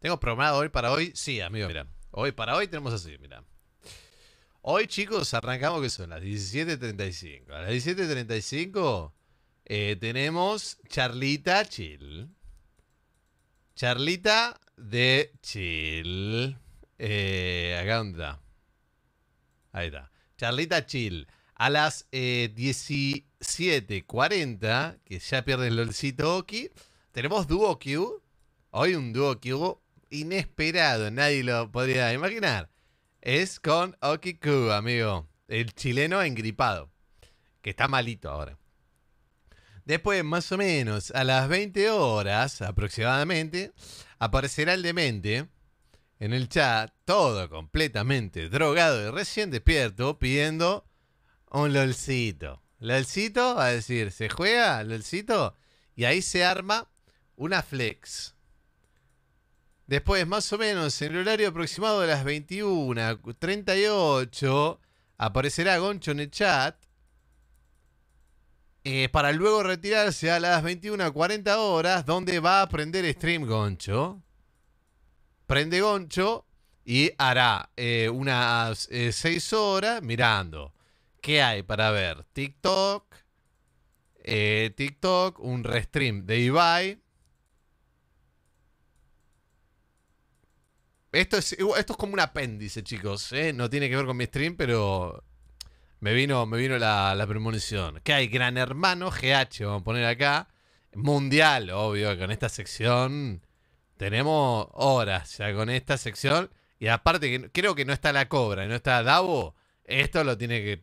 Tengo programado hoy para hoy. Sí, amigo, mira. Hoy para hoy tenemos así, mira. Hoy, chicos, arrancamos que son las 17.35. A las 17.35 eh, tenemos Charlita Chill. Charlita de Chill. Eh, acá dónde está. Ahí está. Charlita Chill. A las 17.40, eh, que ya pierde el lolcito Oki, tenemos Duo Q. Hoy un Duo Q inesperado, nadie lo podría imaginar, es con Okiku, amigo. El chileno engripado, que está malito ahora. Después, más o menos, a las 20 horas aproximadamente, aparecerá el demente en el chat, todo completamente drogado y recién despierto, pidiendo un lolcito. Lolcito, a decir, ¿se juega lolcito? Y ahí se arma una flex. Después, más o menos, en el horario aproximado de las 21.38, aparecerá Goncho en el chat. Eh, para luego retirarse a las 21.40 horas, donde va a prender stream Goncho. Prende Goncho y hará eh, unas 6 eh, horas mirando. ¿Qué hay para ver? TikTok. TikTok, un restream de Ibai Esto es, esto es como un apéndice, chicos. ¿eh? No tiene que ver con mi stream, pero me vino, me vino la, la premonición. Que hay Gran Hermano GH, vamos a poner acá. Mundial, obvio, con esta sección tenemos horas ya con esta sección. Y aparte, que creo que no está la cobra, no está Davo. Esto lo tiene que.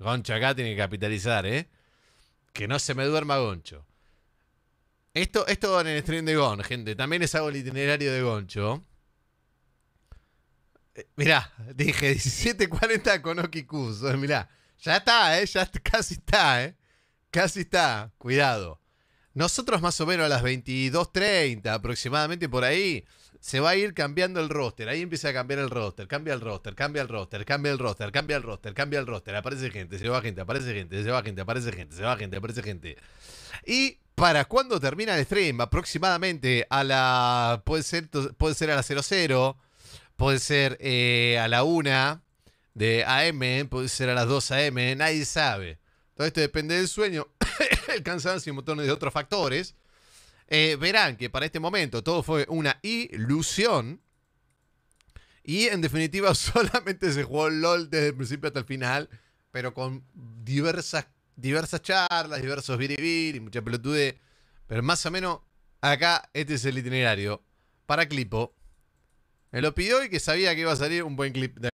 Goncho acá tiene que capitalizar, ¿eh? Que no se me duerma Goncho. Esto, esto en el stream de Gon, gente. También es algo el itinerario de Goncho. Eh, mirá, dije 17.40 con Okikus. Eh, mirá, ya está, ¿eh? Ya casi está, ¿eh? Casi está. Cuidado. Nosotros más o menos a las 22.30 aproximadamente por ahí se va a ir cambiando el roster. Ahí empieza a cambiar el roster, cambia el roster, cambia el roster, cambia el roster, cambia el roster, cambia el roster. Aparece gente, se va gente, aparece gente, se va gente, aparece gente, se va gente, aparece gente. Y para cuando termina el stream, aproximadamente a la. Puede ser, puede ser a la 00 puede ser eh, a la 1 de AM, puede ser a las 2 AM, nadie sabe. Todo esto depende del sueño, el cansancio y un montón de otros factores. Eh, verán que para este momento todo fue una ilusión. Y en definitiva solamente se jugó LOL desde el principio hasta el final, pero con diversas, diversas charlas, diversos biribir y mucha pelotude. Pero más o menos acá este es el itinerario para Clipo me lo pidió y que sabía que iba a salir un buen clip de